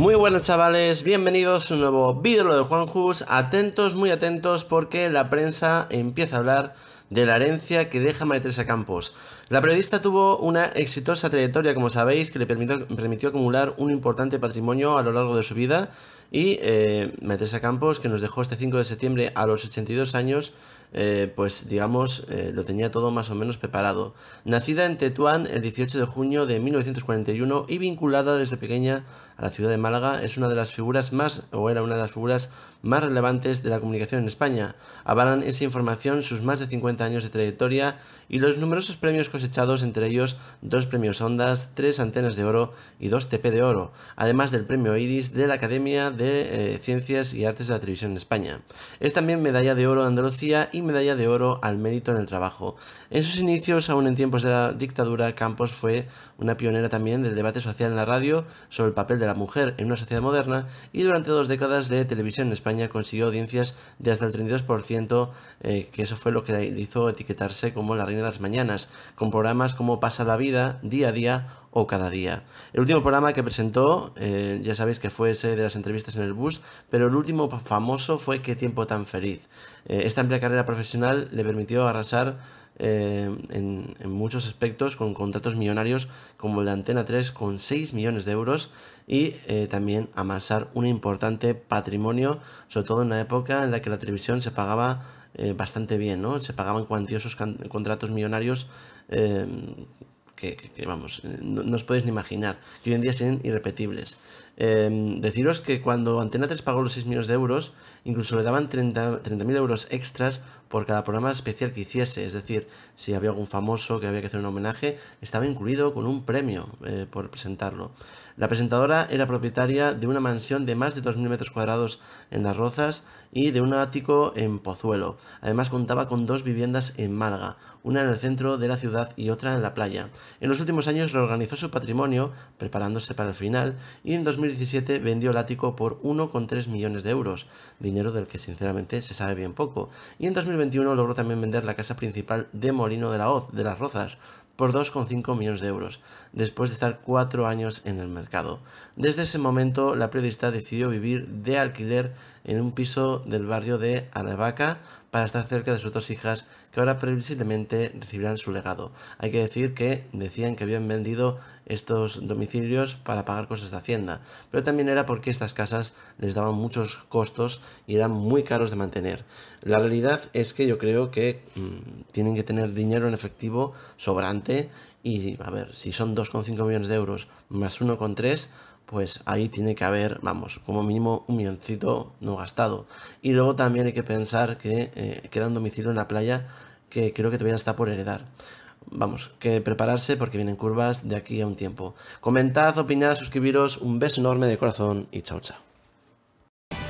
Muy buenos chavales, bienvenidos a un nuevo vídeo de Juan Jus. atentos, muy atentos porque la prensa empieza a hablar de la herencia que deja María Campos. La periodista tuvo una exitosa trayectoria, como sabéis, que le permitió, acumular un importante patrimonio a lo largo de su vida y eh, Campos, que nos dejó este 5 de septiembre a los 82 años, eh, pues digamos, eh, lo tenía todo más o menos preparado. Nacida en Tetuán el 18 de junio de 1941 y vinculada desde pequeña a la ciudad de Málaga, es una de las figuras más, o era una de las figuras más relevantes de la comunicación en España. Avalan esa información sus más de 50 años de trayectoria y los numerosos premios cosechados, entre ellos dos premios Ondas, tres antenas de oro y dos TP de oro, además del premio Iris de la Academia de eh, Ciencias y Artes de la Televisión en España. Es también medalla de oro de Andalucía y medalla de oro al mérito en el trabajo. En sus inicios, aún en tiempos de la dictadura, Campos fue una pionera también del debate social en la radio sobre el papel de la mujer en una sociedad moderna y durante dos décadas de televisión en España consiguió audiencias de hasta el 32%, eh, que eso fue lo que le hizo etiquetarse como la reina de las mañanas, con programas como Pasa la vida, Día a Día o cada día. El último programa que presentó, eh, ya sabéis que fue ese de las entrevistas en el bus, pero el último famoso fue Qué tiempo tan feliz. Eh, esta amplia carrera profesional le permitió arrasar eh, en, muchos aspectos con contratos millonarios como el de Antena 3 con 6 millones de euros y también amasar un importante patrimonio, sobre todo en una época en la que la televisión se pagaba bastante bien, ¿no? Se pagaban cuantiosos contratos millonarios que, vamos, eh, no, no, os podéis ni imaginar, que hoy en día serían irrepetibles. Em, deciros que cuando Antena 3 pagó los 6 millones de euros, incluso le daban 30.000 30 euros extras por cada programa especial que hiciese. Es decir, si había algún famoso que había que hacer un homenaje, estaba incluido con un premio eh, por presentarlo. La presentadora era propietaria de una mansión de más de 2.000 metros cuadrados en Las Rozas y de un ático en Pozuelo. Además contaba con dos viviendas en Málaga, una en el centro de la ciudad y otra en la playa. En los últimos años reorganizó su patrimonio, preparándose para el final, y en 2000 2017 vendió el ático por 1,3 millones de euros, dinero del que sinceramente se sabe bien poco, y en 2021 logró también vender la casa principal de Molino de la Hoz, de las Rozas, por 2,5 millones de euros, después de estar cuatro años en el mercado. Desde ese momento, la periodista decidió vivir de alquiler en un piso del barrio de Aravaca para estar cerca de sus dos hijas, que ahora previsiblemente recibirán su legado. Hay que decir que decían que habían vendido estos domicilios para pagar cosas de Hacienda, pero también era porque estas casas les daban muchos costos y eran muy caros de mantener. La realidad es que yo creo que mm, tienen que tener dinero en efectivo sobrante y a ver, si son 2,5 millones de euros más 1,3, pues ahí tiene que haber, vamos, como mínimo un milloncito no gastado. Y luego también hay que pensar que eh, queda un domicilio en la playa que creo que todavía está por heredar. Vamos, que prepararse porque vienen curvas de aquí a un tiempo. Comentad, opinad, suscribiros. Un beso enorme de corazón y chao, chao.